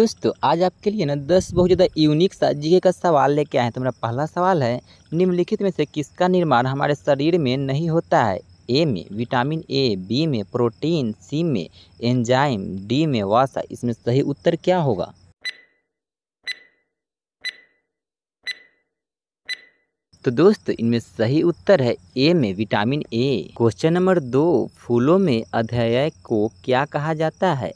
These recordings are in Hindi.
दोस्तों आज आपके लिए ना दस बहुत ज़्यादा यूनिक सा जीके का सवाल लेके आए हैं तो मेरा पहला सवाल है निम्नलिखित में से किसका निर्माण हमारे शरीर में नहीं होता है ए में विटामिन ए बी में प्रोटीन सी में एंजाइम डी में वासा इसमें सही उत्तर क्या होगा तो दोस्तों इनमें सही उत्तर है ए में विटामिन ए क्वेश्चन नंबर दो फूलों में अध्यय को क्या कहा जाता है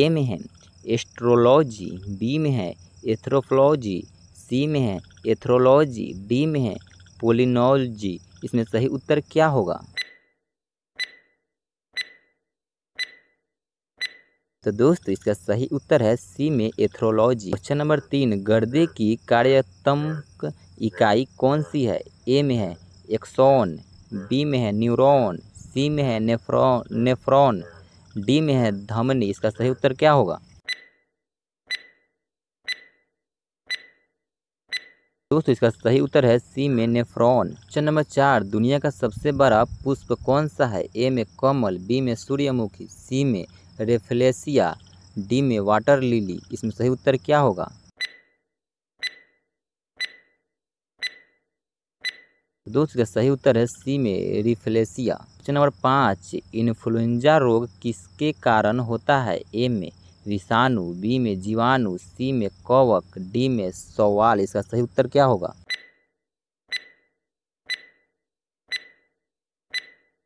ए में है एस्ट्रोलॉजी बी में है एथ्रोफोलॉजी सी में है एथ्रोलॉजी डी में है पोलिनोलॉजी इसमें सही उत्तर क्या होगा तो दोस्तों इसका सही उत्तर है सी में एथ्रोलॉजी क्वेश्चन नंबर तीन गर्दे की कार्यात्मक इकाई कौन सी है ए में है एक्सोन बी में है न्यूरॉन सी में है नेफ्रॉन नेफ्रॉन डी में है धमनी इसका सही उत्तर क्या होगा दोस्तों इसका सही उत्तर है सी में नेफ्रॉन क्वेश्चन नंबर चार दुनिया का सबसे बड़ा पुष्प कौन सा है ए में कमल बी में सूर्यमुखी सी में रेफ्लेसिया डी में वाटर लिली इसमें सही उत्तर क्या होगा दोस्त का सही उत्तर है सी में रिफ्लेसिया क्वेश्चन नंबर पाँच इन्फ्लुएंजा रोग किसके कारण होता है ए में विषाणु बी में जीवाणु सी में कवक डी में सवाल इसका सही उत्तर क्या होगा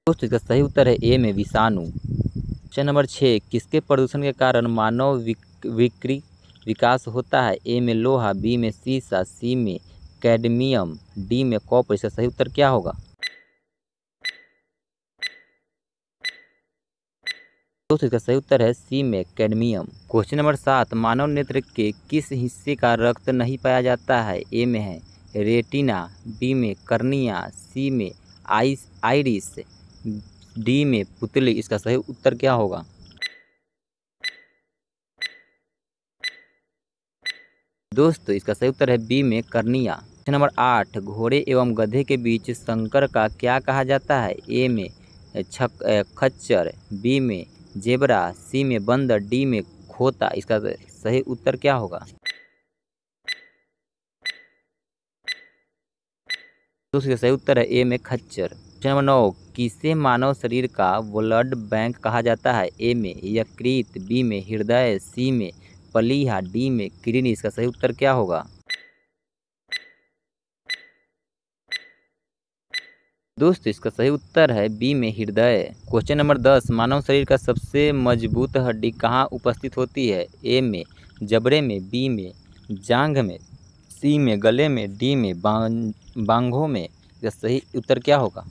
दोस्तों इसका सही उत्तर है ए में विषाणु क्वेश्चन नंबर छः किसके प्रदूषण के कारण मानव विक्री विकास होता है ए में लोहा बी में सीसा सी में कैडमियम डी में कॉपर इसका सही उत्तर क्या होगा दोस्तों इसका सही उत्तर है सी में कैडमियम क्वेश्चन नंबर सात मानव नेत्र के किस हिस्से का रक्त नहीं पाया जाता है ए में है रेटिना बी में कर्निया सी में आइस आइरिस डी में पुतली इसका सही उत्तर क्या होगा दोस्तों इसका सही उत्तर है बी में कर्निया क्वेश्चन नंबर आठ घोड़े एवं गधे के बीच संकर का क्या कहा जाता है ए में छक खच्चर बी में जेबरा सी में बंदर डी में खोता इसका सही उत्तर क्या होगा तो इसका सही उत्तर है ए में खच्चर नंबर नौ किसे मानव शरीर का ब्लड बैंक कहा जाता है ए में यकृत बी में हृदय सी में पलीहा डी में किडनी इसका सही उत्तर क्या होगा दोस्तों इसका सही उत्तर है बी में हृदय क्वेश्चन नंबर दस मानव शरीर का सबसे मजबूत हड्डी कहाँ उपस्थित होती है ए में जबड़े में बी में जांघ में सी में गले में डी में बां, बांघों में इसका सही उत्तर क्या होगा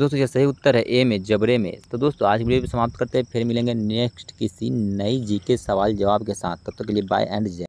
दोस्तों यह सही उत्तर है ए में जबरे में तो दोस्तों आज वीडियो समाप्त करते हैं फिर मिलेंगे नेक्स्ट किसी नई जी के सवाल जवाब के साथ तब तक तो के लिए बाय एंड जय